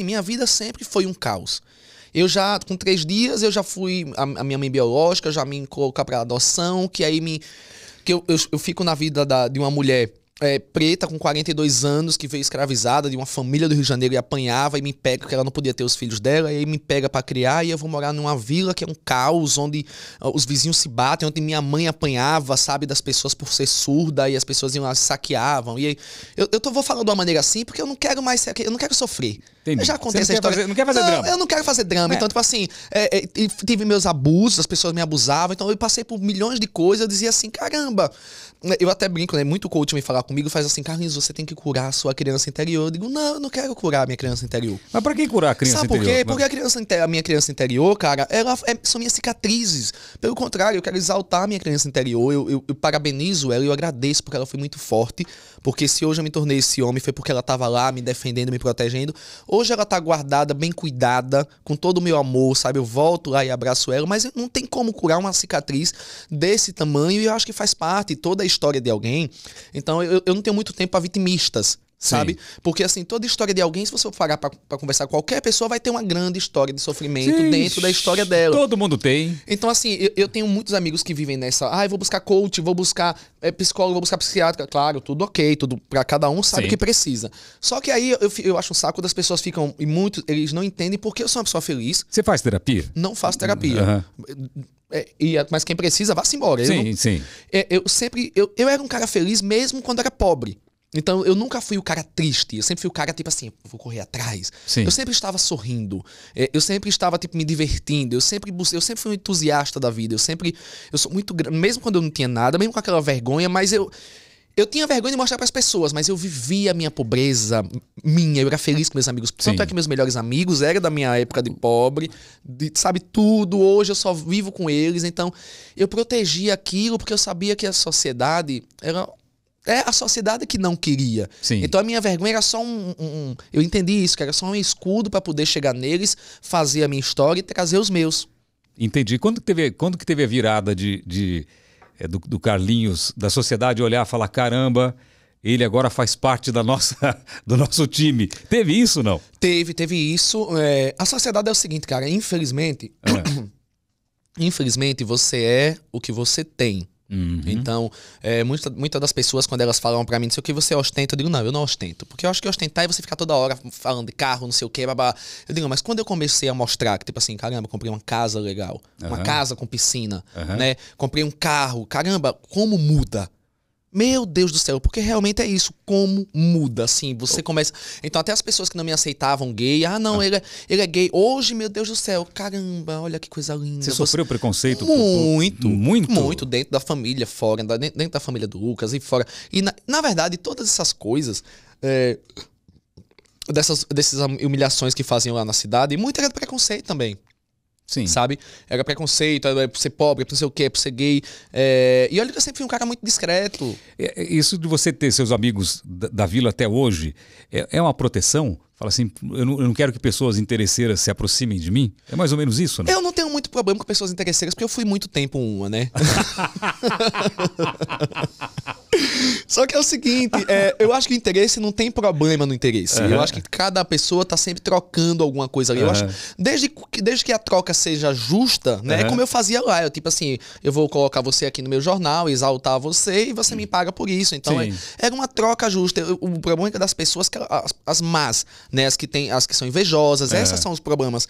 assim, minha vida sempre foi um caos. Eu já, com três dias, eu já fui a, a minha mãe biológica, já me colocar para adoção, que aí me. que eu, eu, eu fico na vida da, de uma mulher é, preta com 42 anos que veio escravizada de uma família do Rio de Janeiro e apanhava e me pega porque ela não podia ter os filhos dela e aí me pega para criar e eu vou morar numa vila que é um caos onde ah, os vizinhos se batem onde minha mãe apanhava sabe das pessoas por ser surda e as pessoas iam lá saqueavam e aí, eu, eu tô, vou falando de uma maneira assim porque eu não quero mais ser, eu não quero sofrer Entendi. já acontece essa história. Fazer, não quer fazer não, drama? Eu não quero fazer drama. É. Então, tipo assim, é, é, tive meus abusos, as pessoas me abusavam. Então, eu passei por milhões de coisas. Eu dizia assim, caramba. É, eu até brinco, né? Muito coach me falar comigo faz assim, Carlinhos, você tem que curar a sua criança interior. Eu digo, não, eu não quero curar a minha criança interior. Mas pra que curar a criança Sabe interior? Sabe por quê? Porque a, criança, a minha criança interior, cara, ela é, são minhas cicatrizes. Pelo contrário, eu quero exaltar a minha criança interior. Eu, eu, eu parabenizo ela, eu agradeço porque ela foi muito forte. Porque se hoje eu me tornei esse homem, foi porque ela tava lá me defendendo, me protegendo. Ou Hoje ela tá guardada, bem cuidada, com todo o meu amor, sabe? Eu volto lá e abraço ela, mas não tem como curar uma cicatriz desse tamanho e eu acho que faz parte toda a história de alguém. Então eu, eu não tenho muito tempo para vitimistas, sabe? Porque assim, toda história de alguém, se você parar pra, conversar com qualquer pessoa, vai ter uma grande história de sofrimento Sim, dentro da história dela. Todo mundo tem. Então assim, eu, eu tenho muitos amigos que vivem nessa, ah, vou buscar coach, vou buscar é, psicólogo, vou buscar psiquiatra, claro, tudo ok, tudo para cada um sabe o que precisa. Só que aí eu, eu, acho um saco das pessoas ficam, e muitos, eles não entendem porque eu sou uma pessoa feliz. Você faz terapia? Não faço terapia. Uhum. É, e, eh, mas quem precisa, vá-se embora. Sim, eu sim. É, eu sempre. Eu, eu era um cara feliz mesmo quando era pobre. Então eu nunca fui o cara triste, eu sempre fui o cara tipo assim, vou correr atrás. Sim. Eu sempre estava sorrindo, é, eu sempre estava tipo me divertindo, eu sempre eu sempre fui um entusiasta da vida, eu sempre eu sou muito mesmo quando eu não tinha nada, mesmo com aquela vergonha, mas eu eu tinha vergonha de mostrar para as pessoas, mas eu vivia a minha pobreza minha, eu era feliz com meus amigos. Tanto é que meus melhores amigos eram da minha época de pobre, de, sabe tudo, hoje eu só vivo com eles, então eu protegia aquilo porque eu sabia que a sociedade era é a sociedade que não queria. Sim. Então a minha vergonha era só um, um eu entendi isso, que era só um escudo para poder chegar neles, fazer a minha história e trazer os meus. Entendi. Quando que teve, quando que teve a virada de, de é, do, do, Carlinhos, da sociedade olhar e falar, caramba, ele agora faz parte da nossa, do nosso time. Teve isso não? Teve, teve isso. É, a sociedade é o seguinte, cara, infelizmente... É. Infelizmente, você é o que você tem. Uhum. Então, é, muitas muita das pessoas, quando elas falam para mim, não sei o que você ostenta, eu digo, não, eu não ostento. Porque eu acho que ostentar é você ficar toda hora falando de carro, não sei o que, babá. Eu digo, mas quando eu comecei a mostrar, que tipo assim, caramba, comprei uma casa legal, uhum. uma casa com piscina, uhum. né? Comprei um carro, caramba, como muda. Meu Deus do céu, porque realmente é isso. Como muda, assim. Você oh. começa. Então, até as pessoas que não me aceitavam gay, ah, não, ah. Ele, é, ele é gay. Hoje, meu Deus do céu, caramba, olha que coisa linda. Você, você... sofreu preconceito? Muito, muito. Muito, dentro da família, fora, dentro da família do Lucas e fora. E, na, na verdade, todas essas coisas. É, dessas, dessas hum, humilhações que faziam lá na cidade, e muito era preconceito também. Sim. Sabe? Era é preconceito, é por ser pobre, é por ser o quê, é por ser gay. É... E olha que eu sempre fui um cara muito discreto. É, isso de você ter seus amigos da, da vila até hoje é, é uma proteção? Fala assim, eu não, eu não, quero que pessoas interesseiras se aproximem de mim? É mais ou menos isso, né? Eu não tenho muito problema com pessoas interesseiras, porque eu fui muito tempo uma, né? Só que é o seguinte, é, eu acho que o interesse não tem problema no interesse. Uhum. Eu acho que cada pessoa tá sempre trocando alguma coisa ali. Uhum. Eu acho, desde, que, desde que a troca seja justa, né? Uhum. Como eu fazia lá, eu tipo assim, eu vou colocar você aqui no meu jornal, exaltar você e você me paga por isso. Então é, era uma troca justa. o problema é, é das pessoas que as, as más, né? As que tem, as que são invejosas, é. esses são os problemas.